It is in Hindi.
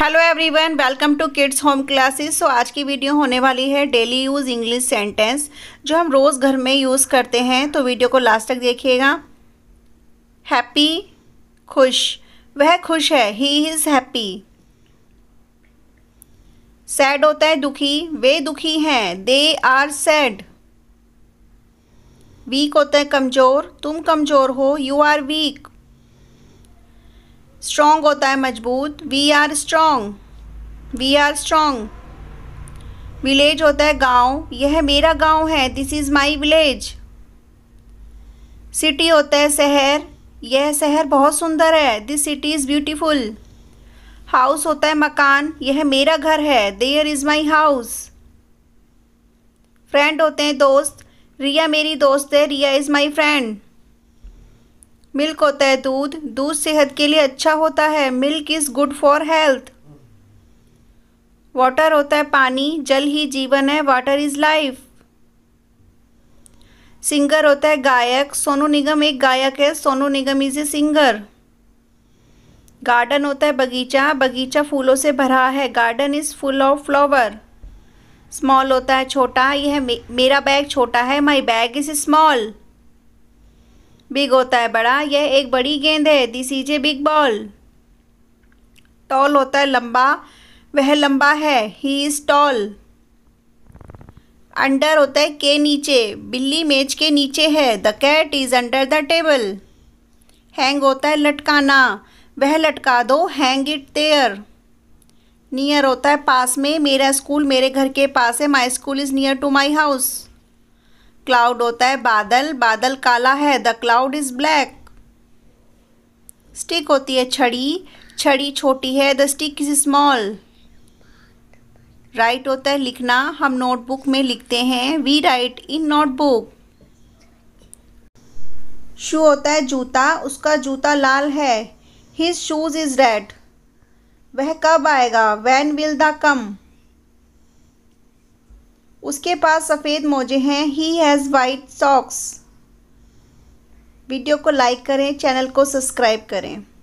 hello everyone welcome to kids home classes so आज की वीडियो होने वाली है डेली यूज़ इंग्लिश सेंटेंस जो हम रोज़ घर में यूज़ करते हैं तो वीडियो को लास्ट तक देखिएगा हैप्पी खुश वह खुश है ही इज़ हैप्पी सैड होता है दुखी वे दुखी हैं दे आर सैड वीक होता है कमज़ोर तुम कमज़ोर हो यू आर वीक स्ट्रोंग होता है मजबूत we are strong we are strong village होता है गांव यह मेरा गांव है this is my village city होता है शहर यह शहर बहुत सुंदर है this city is beautiful house होता है मकान यह मेरा घर है there is my house friend होते हैं दोस्त रिया मेरी दोस्त है Riya is my friend milk होता है दूध दूध सेहत के लिए अच्छा होता है milk is good for health water होता है पानी जल ही जीवन है वाटर इज़ लाइफ सिंगर होता है गायक सोनू निगम एक गायक है Sonu Nigam is a singer garden होता है बगीचा बगीचा फूलों से भरा है garden is full of flower small होता है छोटा यह मेरा बैग छोटा है my bag is small big होता है बड़ा यह एक बड़ी गेंद है this is a big ball tall होता है लंबा वह लंबा है ही इज़ टॉल अंडर होता है के नीचे बिल्ली मेज के नीचे है the cat is under the table hang होता है लटकाना वह लटका दो हैंग इट देयर नियर होता है पास में मेरा स्कूल मेरे घर के पास है my school is near to my house cloud होता है बादल बादल काला है the cloud is black stick होती है छड़ी छड़ी छोटी है the stick is small write होता है लिखना हम नोटबुक में लिखते हैं we write in notebook shoe होता है जूता उसका जूता लाल है हिज शूज़ इज़ रेड वह कब आएगा वैन विल द कम उसके पास सफ़ेद मोजे हैं he has white socks video को लाइक करें चैनल को सब्सक्राइब करें